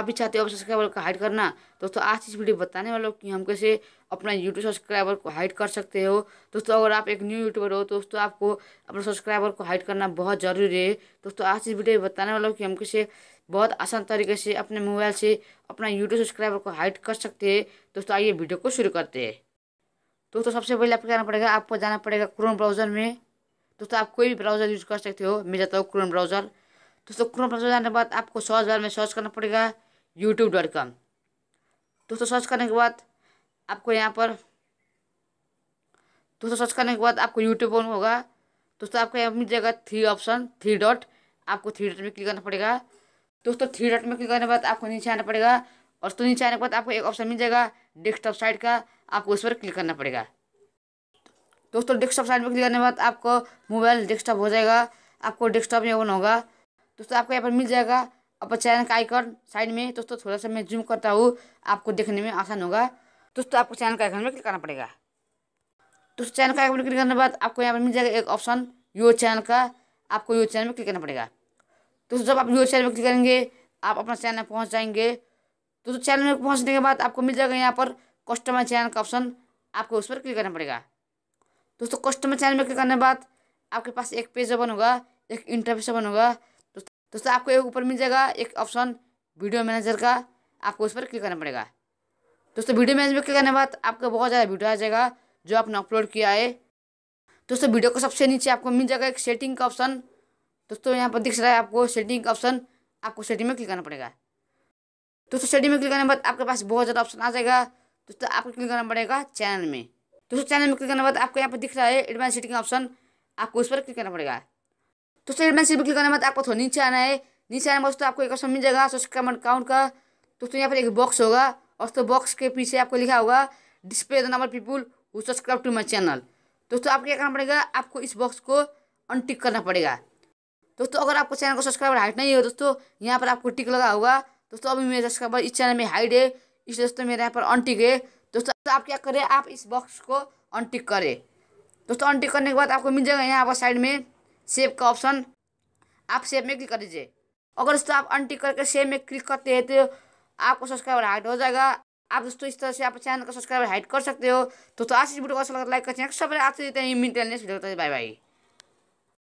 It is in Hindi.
आप भी चाहते हो अपने सब्सक्राइबर को हाइड करना दोस्तों आज इस वीडियो बताने वाला हूँ कि हम कैसे अपना यूट्यूब सब्सक्राइबर को हाइड कर सकते हो दोस्तों अगर आप एक न्यू यूट्यूबर हो तो दोस्तों आपको अपने सब्सक्राइबर को हाइड करना बहुत ज़रूरी है दोस्तों आज इस वीडियो में बताने वाला हूँ कि हम कैसे बहुत आसान तरीके से अपने मोबाइल से अपना यूट्यूब सब्सक्राइबर को हाइड कर सकते हैं दोस्तों आइए वीडियो को शुरू करते हैं दोस्तों सबसे पहले आपको जाना पड़ेगा आपको जाना पड़ेगा क्रोम ब्राउज़र में दोस्तों आप कोई भी ब्राउज़र यूज़ कर सकते हो मैं जाता हूँ क्रोम ब्राउज़र दोस्तों क्रोम ब्राउज़र जाने के बाद आपको सर्च बार में सर्च करना पड़ेगा यूट्यूब डॉट कॉम दोस्तों सर्च करने के बाद आपको यहाँ पर दोस्तों सर्च करने के बाद आपको यूट्यूब ऑन होगा दोस्तों आपको यहाँ मिल जाएगा थ्री ऑप्शन थ्री डॉट आपको थ्री डॉट में क्लिक करना पड़ेगा दोस्तों थ्री डॉट में क्लिक करने के बाद आपको नीचे आना पड़ेगा और तो नीचे आने के बाद आपको एक ऑप्शन मिल जाएगा डेस्कटॉप साइड का आपको उस पर क्लिक करना पड़ेगा दोस्तों डेस्कटॉप साइड में क्लिक करने के बाद आपको मोबाइल डेस्कटॉप हो जाएगा आपको डेस्कटॉप में ऑन होगा दोस्तों आपको यहाँ पर मिल जाएगा अपर चैनल का आइकन साइड में दोस्तों थोड़ा सा मैं जूम करता हूँ आपको देखने में आसान होगा दोस्तों आपको चैनल का आइकन में क्लिक करना पड़ेगा दोस्तों चैनल का आइकन में क्लिक करने के बाद आपको यहाँ पर मिल जाएगा एक ऑप्शन यो चैनल का आपको यो चैनल में क्लिक करना पड़ेगा दोस्तों जब आप यो चैनल में क्लिक करेंगे आप अपना चैनल पहुँच जाएंगे दोस्तों चैनल में पहुँचने के बाद आपको मिल जाएगा यहाँ पर कस्टमर चैनल का ऑप्शन आपको उस पर क्लिक करना पड़ेगा दोस्तों कस्टमर चैनल में क्लिक करने के बाद आपके पास एक पेज ओपन होगा एक इंटरफेस ओपन होगा दोस्तों आपको एक ऊपर मिल जाएगा एक ऑप्शन वीडियो मैनेजर का आपको उस पर क्लिक करना पड़ेगा दोस्तों वीडियो मैनेजर में क्लिक करने के बाद आपका बहुत ज़्यादा वीडियो आ जाएगा जो आपने अपलोड किया है दोस्तों वीडियो को सबसे नीचे आपको मिल जाएगा एक सेटिंग का ऑप्शन दोस्तों यहाँ पर दिख रहा है आपको सेटिंग का ऑप्शन आपको सेटिंग में क्लिक करना पड़ेगा दोस्तों सेटिंग में क्लिक करने के बाद आपके पास बहुत ज़्यादा ऑप्शन आ जाएगा दोस्तों आपको क्लिक करना पड़ेगा चैनल में दोस्तों चैनल में क्लिक करने के बाद आपको यहाँ पर दिख रहा है एडवांस सेटिंग ऑप्शन आपको उस पर क्लिक करना पड़ेगा तो मैं सिर्फ क्लिक करने मत आपको थोड़ा नीचे आना है नीचे आने दोस्तों आपको एक ऑप्शन मिल जाएगा सब्सक्राइबर काउंट का दोस्तों यहाँ पर एक बॉक्स होगा और तो बॉक्स के पीछे आपको लिखा होगा display the number people who subscribe to my channel दोस्तों आपको क्या करना पड़ेगा आपको इस बॉक्स को अनटिक करना पड़ेगा तो दोस्तों अगर आपको चैनल को सब्सक्राइबर हाइट नहीं हो दोस्तों यहाँ पर आपको टिक लगा होगा तो दोस्तों अभी मेरे सब्सक्राइबर इस चैनल में हाइट है इसलिए दोस्तों मेरे यहाँ पर अनटिक है तो दोस्तों आप क्या करें आप इस बॉक्स को अनटिक करें दोस्तों अनटिक करने के बाद आपको मिल जाएगा यहाँ पर साइड में सेव का ऑप्शन आप सेव में क्लिक कर दीजिए अगर दोस्तों आप अनटिक करके सेव में क्लिक करते हैं तो आपको सब्सक्राइबर हाइट हो जाएगा आप दोस्तों इस तरह से आप चैनल का सब्सक्राइबर हाइट कर सकते हो तो आज इस वीडियो को अच्छा लगा लाइक कर सबसे आज से मिलते हैं बाय बाय